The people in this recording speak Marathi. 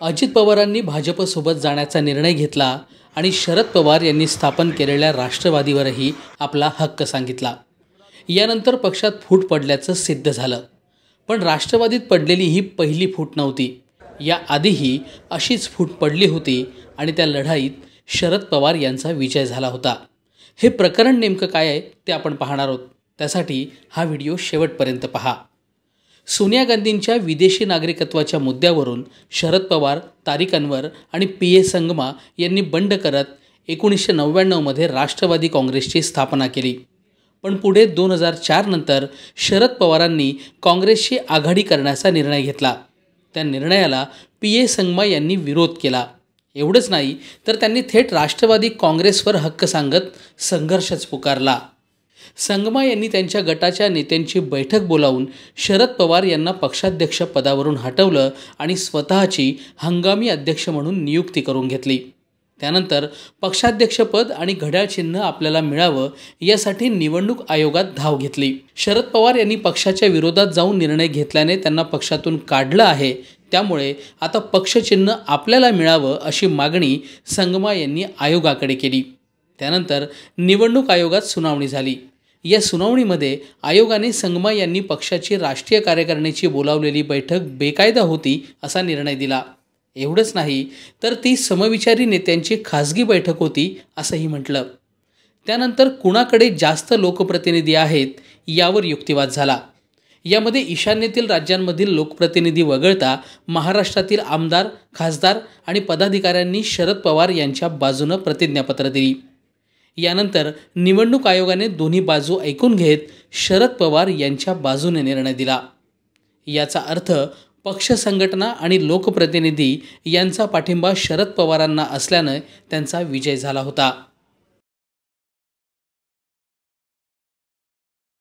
अजित पवारांनी भाजपसोबत जाण्याचा निर्णय घेतला आणि शरद पवार यांनी स्थापन केलेल्या राष्ट्रवादीवरही आपला हक्क सांगितला यानंतर पक्षात फूट पडल्याचं सिद्ध झालं पण राष्ट्रवादीत पडलेली ही पहिली फूट नव्हती याआधीही अशीच फूट पडली होती आणि त्या लढाईत शरद पवार यांचा विजय झाला होता हे प्रकरण नेमकं काय आहे ते आपण पाहणार आहोत त्यासाठी हा व्हिडिओ शेवटपर्यंत पहा सोनिया गांधींच्या विदेशी नागरिकत्वाच्या मुद्द्यावरून शरद पवार तारिक आणि पी ए संगमा यांनी बंड करत एकोणीसशे नव्याण्णवमध्ये राष्ट्रवादी काँग्रेसची स्थापना केली पण पुढे दोन हजार चार नंतर शरद पवारांनी काँग्रेसशी आघाडी करण्याचा निर्णय घेतला त्या निर्णयाला पी ए संगमा यांनी विरोध केला एवढंच नाही तर त्यांनी थेट राष्ट्रवादी काँग्रेसवर हक्क सांगत संघर्षच पुकारला संगमा यांनी त्यांच्या गटाच्या नेत्यांची बैठक बोलावून शरद पवार यांना पक्षाध्यक्ष पदावरून हटवलं आणि स्वतःची हंगामी अध्यक्ष म्हणून नियुक्ती करून घेतली त्यानंतर पक्षाध्यक्षपद आणि घड्याळ चिन्ह आपल्याला मिळावं यासाठी निवडणूक आयोगात धाव घेतली शरद पवार यांनी पक्षाच्या विरोधात जाऊन निर्णय घेतल्याने त्यांना पक्षातून काढलं आहे त्यामुळे आता पक्षचिन्ह आपल्याला मिळावं अशी मागणी संगमा यांनी आयोगाकडे केली त्यानंतर निवडणूक आयोगात सुनावणी झाली या सुनावणीमध्ये आयोगाने संगमा यांनी पक्षाची राष्ट्रीय कार्यकारिणीची बोलावलेली बैठक बेकायदा होती असा निर्णय दिला एवढंच नाही तर ती समविचारी नेत्यांची खासगी बैठक होती असंही म्हटलं त्यानंतर कुणाकडे जास्त लोकप्रतिनिधी आहेत यावर युक्तिवाद झाला यामध्ये ईशान्येतील राज्यांमधील लोकप्रतिनिधी वगळता महाराष्ट्रातील आमदार खासदार आणि पदाधिकाऱ्यांनी शरद पवार यांच्या बाजूनं प्रतिज्ञापत्र दिली यानंतर निवडणूक आयोगाने दोन्ही बाजू ऐकून घेत शरद पवार यांच्या बाजूने निर्णय दिला याचा अर्थ पक्ष संघटना आणि लोकप्रतिनिधी यांचा पाठिंबा शरद पवारांना असल्यानं त्यांचा विजय झाला होता